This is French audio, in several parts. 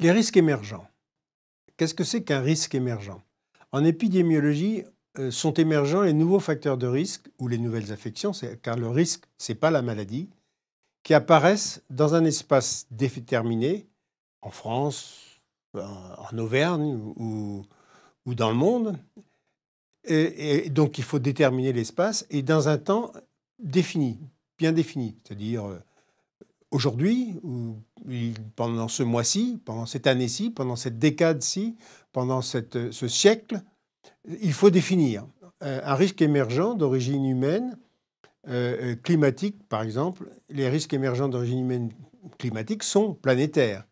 Les risques émergents. Qu'est-ce que c'est qu'un risque émergent En épidémiologie, euh, sont émergents les nouveaux facteurs de risque ou les nouvelles affections, car le risque, ce n'est pas la maladie, qui apparaissent dans un espace déterminé, en France, en Auvergne ou, dans le monde. et donc il faut déterminer l'espace et dans un temps défini, bien défini, c'est-à-dire euh, aujourd'hui, pendant ce mois-ci, pendant cette année-ci, pendant cette décade-ci, pendant cette, ce siècle, il faut définir un risque émergent d'origine humaine, euh, euh, climatique par exemple. Les risques émergents d'origine humaine climatique sont planétaires.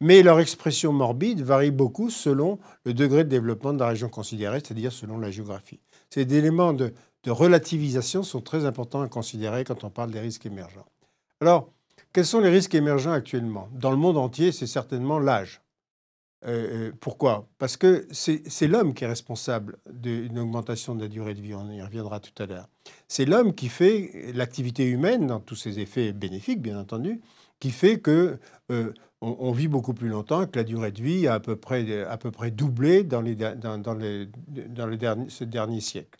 Mais leur expression morbide varie beaucoup selon le degré de développement de la région considérée, c'est-à-dire selon la géographie. Ces éléments de, de relativisation sont très importants à considérer quand on parle des risques émergents. Alors, quels sont les risques émergents actuellement Dans le monde entier, c'est certainement l'âge. Euh, euh, pourquoi Parce que c'est l'homme qui est responsable d'une augmentation de la durée de vie, on y reviendra tout à l'heure. C'est l'homme qui fait l'activité humaine, dans tous ses effets bénéfiques bien entendu, qui fait que euh, on, vit beaucoup plus longtemps, que la durée de vie a à peu près, à doublé dans, ce dernier siècle.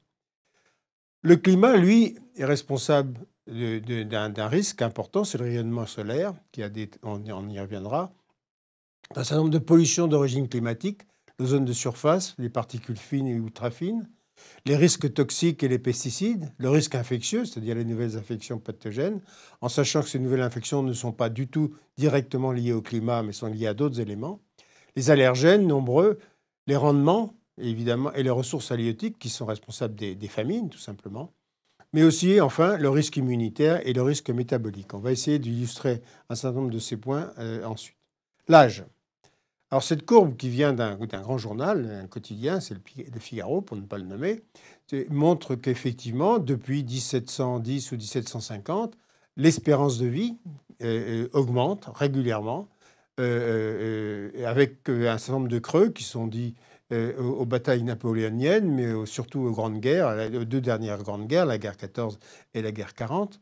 Le climat, lui, est responsable d'un risque important, c'est le rayonnement solaire, qui a on, y reviendra, un certain nombre de pollutions d'origine climatique, zones de surface, les particules fines et ultra fines, les risques toxiques et les pesticides, le risque infectieux, c'est-à-dire les nouvelles infections pathogènes, en sachant que ces nouvelles infections ne sont pas du tout directement liées au climat, mais sont liées à d'autres éléments, les allergènes nombreux, les rendements, évidemment, et les ressources halieutiques qui sont responsables des famines, tout simplement, mais aussi, enfin, le risque immunitaire et le risque métabolique. On va essayer d'illustrer un certain nombre de ces points euh, ensuite. L'âge. Alors cette courbe qui vient d'un grand journal, un quotidien, c'est le, Figaro pour ne pas le nommer, montre qu'effectivement, depuis 1710 ou 1750, l'espérance de vie euh, euh, augmente régulièrement, avec un certain nombre de creux qui sont dits euh, aux batailles napoléoniennes, mais euh, surtout aux grandes guerres, aux deux dernières grandes guerres, la guerre 14 et la guerre 40.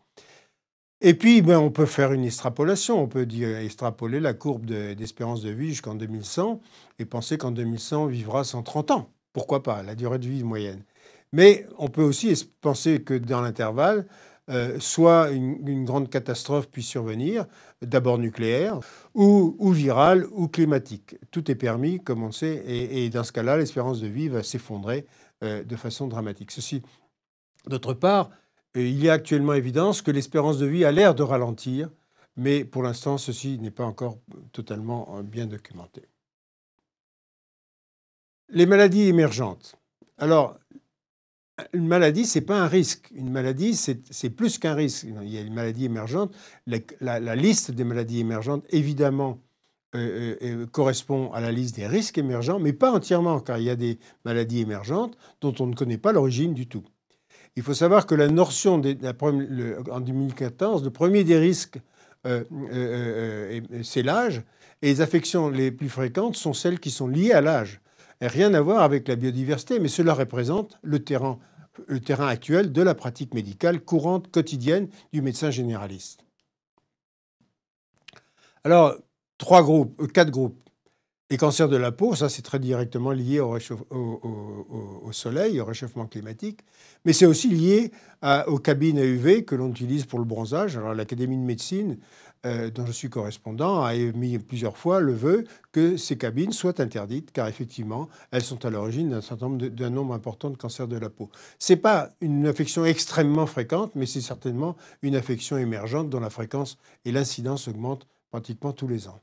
Et puis, ben, on peut faire une extrapolation, on peut dire, extrapoler la courbe d'espérance de, de, vie jusqu'en 2100 et penser qu'en 2100, on vivra 130 ans. Pourquoi pas, la durée de vie moyenne. Mais on peut aussi penser que dans l'intervalle, euh, soit une, grande catastrophe puisse survenir, d'abord nucléaire, ou, virale, ou climatique. Tout est permis, comme on le sait, et, dans ce cas-là, l'espérance de vie va s'effondrer euh, de façon dramatique. Ceci, d'autre part, euh, il y a actuellement évidence que l'espérance de vie a l'air de ralentir, mais pour l'instant, ceci n'est pas encore totalement bien documenté. Les maladies émergentes. Alors, une maladie, c'est pas un risque. Une maladie, c'est plus qu'un risque. Il y a une maladie émergente. La, liste des maladies émergentes, évidemment, euh, euh, euh, correspond à la liste des risques émergents, mais pas entièrement, car il y a des maladies émergentes dont on ne connaît pas l'origine du tout. Il faut savoir que la notion, en 2014, le premier des risques, c'est l'âge, et les affections les plus fréquentes sont celles qui sont liées à l'âge. Rien à voir avec la biodiversité, mais cela représente le terrain le terrain actuel de la pratique médicale courante quotidienne du médecin généraliste. Alors, trois groupes, euh, quatre groupes. Les cancers de la peau, ça c'est très directement lié au, soleil, au réchauffement climatique, mais c'est aussi lié aux cabines à UV que l'on utilise pour le bronzage. Alors l'Académie de médecine euh, dont je suis correspondant, a émis plusieurs fois le vœu que ces cabines soient interdites, car effectivement, elles sont à l'origine d'un certain nombre, d'un nombre important de cancers de la peau. Ce n'est pas une affection extrêmement fréquente, mais c'est certainement une affection émergente dont la fréquence et l'incidence augmentent pratiquement tous les ans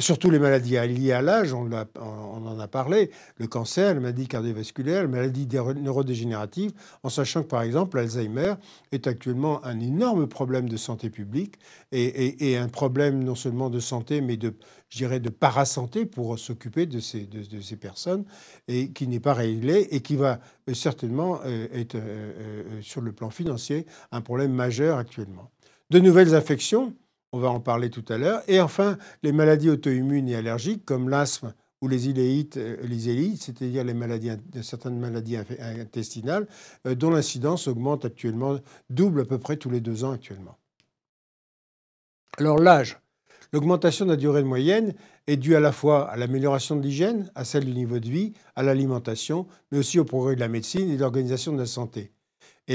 surtout les maladies liées à l'âge, on, en a parlé, le cancer, les maladies cardiovasculaires, les maladies neurodégénératives, en sachant que par exemple l'Alzheimer est actuellement un énorme problème de santé publique et, un problème non seulement de santé, mais de, je dirais, de parasanté pour s'occuper de ces, personnes et qui n'est pas réglé et qui va euh, certainement euh, être euh, sur le plan financier un problème majeur actuellement. De nouvelles affections on va en parler tout à l'heure. Et enfin, les maladies auto-immunes et allergiques, comme l'asthme ou les iléites, euh, les élites, c'est-à-dire les maladies, certaines maladies intestinales, euh, dont l'incidence augmente actuellement, double à peu près tous les deux ans actuellement. Alors l'âge. L'augmentation de la durée de moyenne est due à la fois à l'amélioration de l'hygiène, à celle du niveau de vie, à l'alimentation, mais aussi au progrès de la médecine et de l'organisation de la santé. Et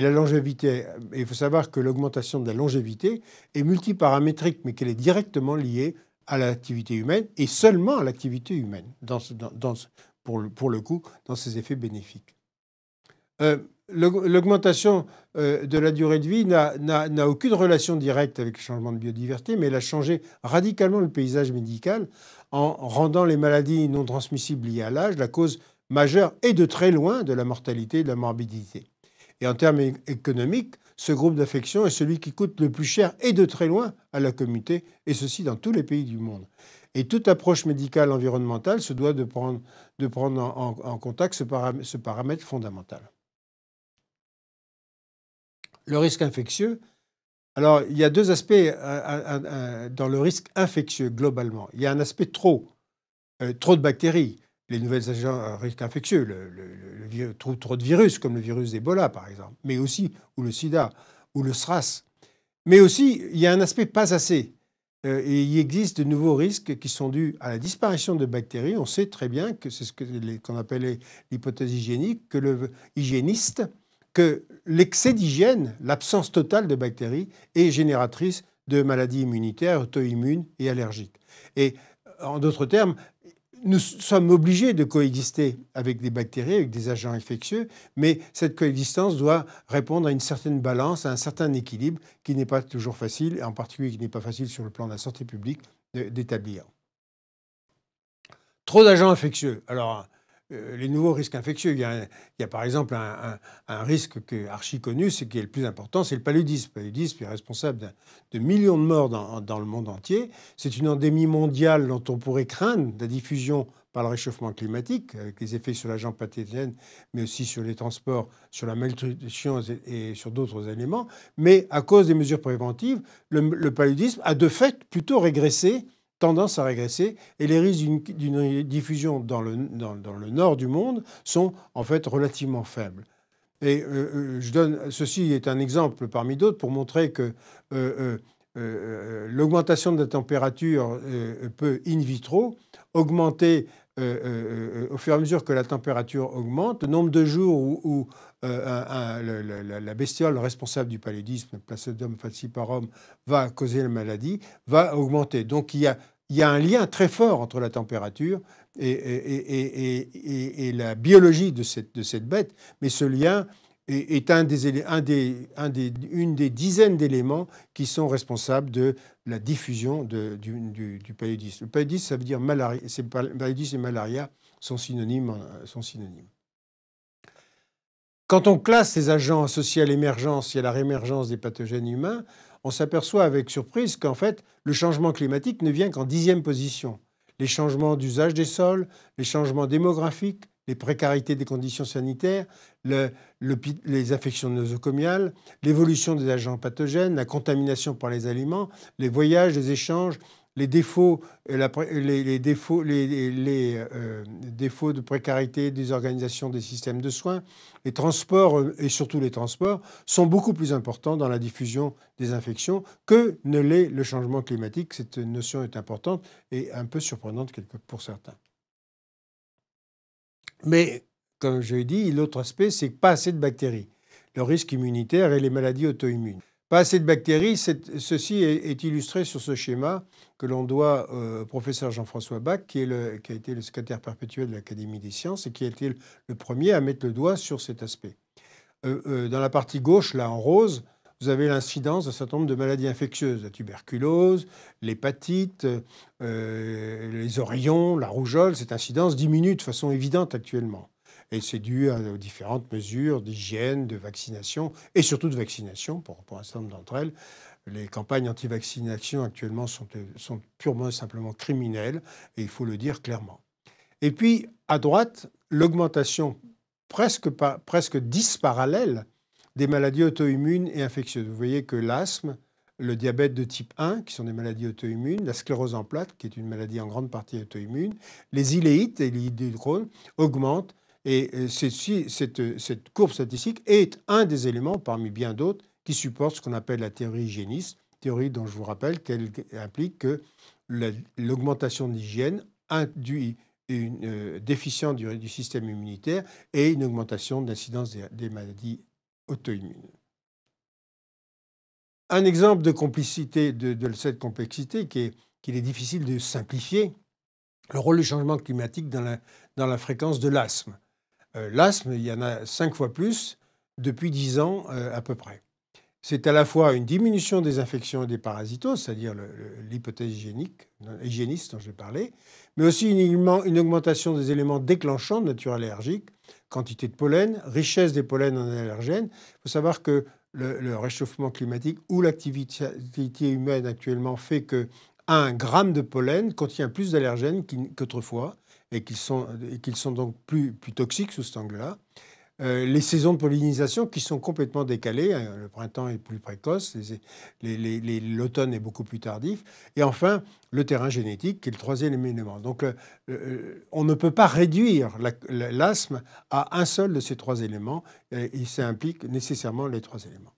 il faut savoir que l'augmentation de la longévité est multiparamétrique, mais qu'elle est directement liée à l'activité humaine et seulement à l'activité humaine, pour, le, coup, dans ses effets bénéfiques. Euh, l'augmentation euh, de la durée de vie n'a aucune relation directe avec le changement de biodiversité, mais elle a changé radicalement le paysage médical en rendant les maladies non transmissibles liées à l'âge la cause majeure et de très loin de la mortalité et de la morbidité. Et en termes économiques, ce groupe d'infection est celui qui coûte le plus cher et de très loin à la communauté, et ceci dans tous les pays du monde. Et toute approche médicale environnementale se doit de prendre, en, contact ce, paramètre fondamental. Le risque infectieux. Alors, il y a deux aspects euh, euh, euh, dans le risque infectieux globalement. Il y a un aspect trop, trop de bactéries les nouvelles agents à euh, risque infectieux, trop, de virus, comme le virus d'Ebola, par exemple, mais aussi, ou le sida, ou le SRAS. Mais aussi, il y a un aspect pas assez. Euh, il existe de nouveaux risques qui sont dus à la disparition de bactéries. On sait très bien que c'est ce qu'on appelle l'hypothèse hygiénique, que le hygiéniste, que l'excès d'hygiène, l'absence totale de bactéries, est génératrice de maladies immunitaires, auto-immunes et allergiques. Et en d'autres termes, nous sommes obligés de coexister avec des bactéries, avec des agents infectieux, mais cette coexistence doit répondre à une certaine balance, à un certain équilibre qui n'est pas toujours facile, et en particulier qui n'est pas facile sur le plan de la santé publique d'établir. Trop d'agents infectieux. Alors, euh, les nouveaux risques infectieux. Il y a, par exemple un, risque que, archi connu, c'est qui est le plus important, c'est le paludisme. Le paludisme est responsable de millions de morts dans, le monde entier. C'est une endémie mondiale dont on pourrait craindre la diffusion par le réchauffement climatique, avec les effets sur la l'agent pathogène, mais aussi sur les transports, sur la malnutrition et sur d'autres éléments. Mais à cause des mesures préventives, le paludisme a de fait plutôt régressé tendance à régresser et les risques d'une diffusion dans le, dans, le nord du monde sont en fait relativement faibles. Et euh, euh, je donne, ceci est un exemple parmi d'autres pour montrer que euh, euh, euh, euh, l'augmentation de la température peut in vitro augmenter au fur et à mesure que la température augmente, le nombre de jours où, la bestiole responsable du paludisme, Placidum falciparum, va causer la maladie, va augmenter. Donc il y a, il y a un lien très fort entre la température et, et, la biologie de de cette, bête, mais ce lien est, un des, des, une des dizaines d'éléments qui sont responsables de la diffusion du, du, paludisme. Le paludisme, ça veut dire malaria. Paludisme et malaria sont synonymes, hein, sont synonymes. Quand on classe ces agents associés à l'émergence et à la réémergence des pathogènes humains, on s'aperçoit avec surprise qu'en fait, le changement climatique ne vient qu'en dixième position. Les changements d'usage des sols, les changements démographiques, les précarités des conditions sanitaires, les infections nosocomiales, l'évolution des agents pathogènes, la contamination par les aliments, les voyages, les échanges, les défauts, euh, les, défauts, les, euh, défauts de précarité des organisations des systèmes de soins, les transports euh, et surtout les transports sont beaucoup plus importants dans la diffusion des infections que ne l'est le changement climatique. Cette notion est importante et un peu surprenante pour certains. Mais, comme je l'ai dit, l'autre aspect, c'est pas assez de bactéries. Le risque immunitaire et les maladies auto-immunes. Pas assez de bactéries, ceci est, illustré sur ce schéma que l'on doit euh, au professeur Jean-François Bach, qui, a été le secrétaire perpétuel de l'Académie des sciences et qui a été le, premier à mettre le doigt sur cet aspect. Euh, euh, dans la partie gauche, là en rose, vous avez l'incidence d'un certain nombre de maladies infectieuses, la tuberculose, l'hépatite, euh, les orions, la rougeole. Cette incidence diminue de façon évidente actuellement. Et c'est dû aux différentes mesures d'hygiène, de vaccination, et surtout de vaccination pour, pour un certain nombre d'entre elles les campagnes anti-vaccination actuellement sont, sont, purement et simplement criminelles, et il faut le dire clairement. Et puis, à droite, l'augmentation presque, presque disparallèle des maladies auto-immunes et infectieuses. Vous voyez que l'asthme, le diabète de type 1, qui sont des maladies auto-immunes, la sclérose en plaques, qui est une maladie en grande partie auto-immune, les iléites et les de augmentent. Et euh, euh, cette, courbe statistique est un des éléments, parmi bien d'autres, qui supportent ce qu'on appelle la théorie hygiéniste, théorie dont je vous rappelle qu'elle implique que l'augmentation d'hygiène induit une euh, déficience du, système immunitaire et une augmentation d'incidence des, des maladies auto-immune. Un exemple de complicité de, cette complexité qu'il est, difficile de simplifier, le rôle du changement climatique dans la, fréquence de l'asthme. Euh, l'asthme, il y en a cinq fois plus depuis dix ans euh, à peu près. C'est à la fois une diminution des infections et des parasitoses, c'est-à-dire l'hypothèse hygiénique, hygiéniste dont j'ai parlé, mais aussi une, une augmentation des éléments déclenchants de nature allergique, quantité de pollen, richesse des pollens en allergènes. Il faut savoir que le, réchauffement climatique ou l'activité humaine actuellement fait que un gramme de pollen contient plus d'allergènes qu'autrefois et qu'ils sont, donc plus, plus toxiques sous cet angle-là. Euh, les saisons de pollinisation qui sont complètement décalées. Hein, le printemps est plus précoce, l'automne est beaucoup plus tardif. Et enfin, le terrain génétique, qui est le troisième élément. Donc, euh, euh, on ne peut pas réduire l'asthme à un seul de ces trois éléments, et, et ça nécessairement les trois éléments.